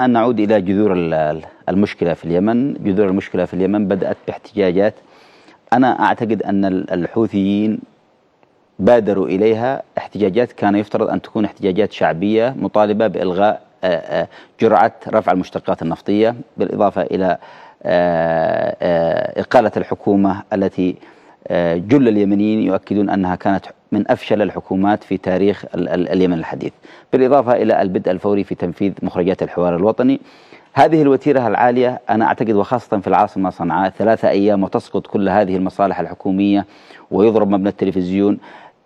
الآن نعود إلى جذور المشكلة في اليمن جذور المشكلة في اليمن بدأت باحتجاجات أنا أعتقد أن الحوثيين بادروا إليها احتجاجات كان يفترض أن تكون احتجاجات شعبية مطالبة بإلغاء آه، آه، جرعة رفع المشتقات النفطية بالإضافة إلى آه، إقالة الحكومة التي جل اليمنيين يؤكدون أنها كانت من أفشل الحكومات في تاريخ اليمن الحديث بالإضافة إلى البدء الفوري في تنفيذ مخرجات الحوار الوطني هذه الوتيرة العالية أنا أعتقد وخاصة في العاصمة صنعاء ثلاثة أيام وتسقط كل هذه المصالح الحكومية ويضرب مبنى التلفزيون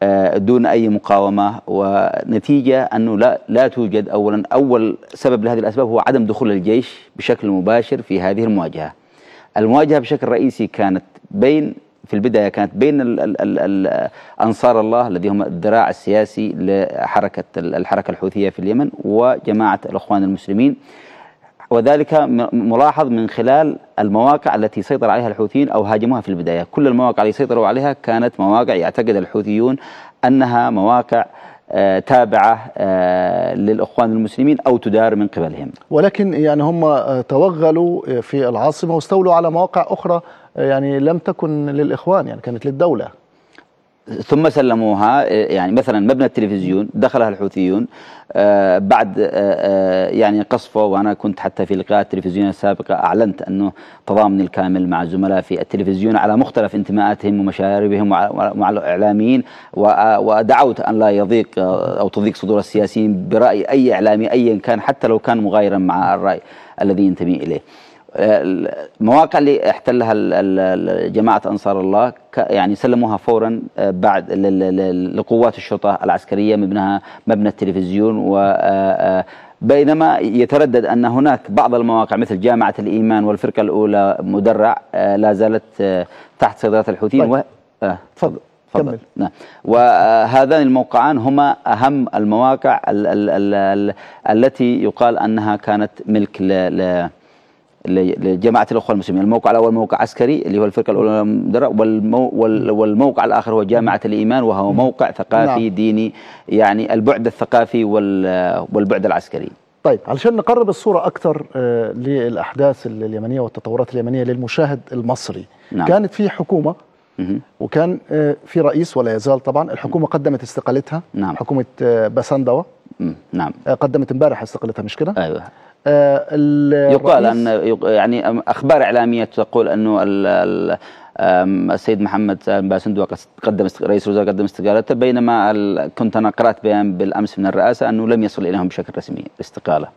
آه، دون أي مقاومة ونتيجة أنه لا, لا توجد أولا أول سبب لهذه الأسباب هو عدم دخول الجيش بشكل مباشر في هذه المواجهة المواجهة بشكل رئيسي كانت بين في البداية كانت بين ال ال ال أنصار الله الذي هم الذراع السياسي لحركة الحركة الحوثية في اليمن وجماعة الإخوان المسلمين وذلك ملاحظ من خلال المواقع التي سيطر عليها الحوثيين أو هاجموها في البداية كل المواقع التي سيطروا عليها كانت مواقع يعتقد الحوثيون أنها مواقع تابعة آه، للإخوان المسلمين أو تدار من قبلهم ولكن يعني هم آه، توغلوا آه، في العاصمة واستولوا على مواقع أخرى يعني لم تكن للإخوان يعني كانت للدولة ثم سلموها يعني مثلا مبنى التلفزيون دخلها الحوثيون آه، بعد آه، آه، يعني قصفه وانا كنت حتى في لقاء التلفزيون السابقه اعلنت انه تضامني الكامل مع الزملاء في التلفزيون على مختلف انتماءاتهم ومشاربهم ومع الاعلاميين ودعوت ان لا يضيق او تضيق صدور السياسيين براي اي اعلامي ايا كان حتى لو كان مغايرا مع الراي الذي ينتمي اليه. المواقع اللي احتلها جماعة أنصار الله يعني سلموها فورا آه، بعد لقوات الشرطة العسكرية مبنها مبنى التلفزيون و آه، آه، بينما يتردد أن هناك بعض المواقع مثل جامعة الإيمان والفرقة الأولى مدرع لا زالت تحت سيطرة الحوثيين طيب. و... تفضل تفضل نعم وهذان الموقعان هما أهم المواقع ال ال ال ال التي يقال أنها كانت ملك ل... ل... لجماعه الاخوه المسلمين الموقع الاول موقع عسكري اللي هو الفرقه الاولى والمو والموقع الاخر هو جامعه الايمان وهو موقع ثقافي نعم. ديني يعني البعد الثقافي والبعد العسكري طيب علشان نقرب الصورة أكثر آه، للأحداث اليمنية والتطورات اليمنية للمشاهد المصري نعم. كانت في حكومة وكان آه، في رئيس ولا يزال طبعا الحكومة قدمت استقالتها نعم. حكومة آه، بسندوة نعم قدمت امبارح استقالتها مش كده؟ أيوه آه، يقال ان يعني اخبار اعلاميه تقول انه السيد محمد باسندو قدم رئيس الوزراء قدم استقالته بينما كنت انا قرات بيان بالامس من الرئاسه انه لم يصل اليهم بشكل رسمي استقاله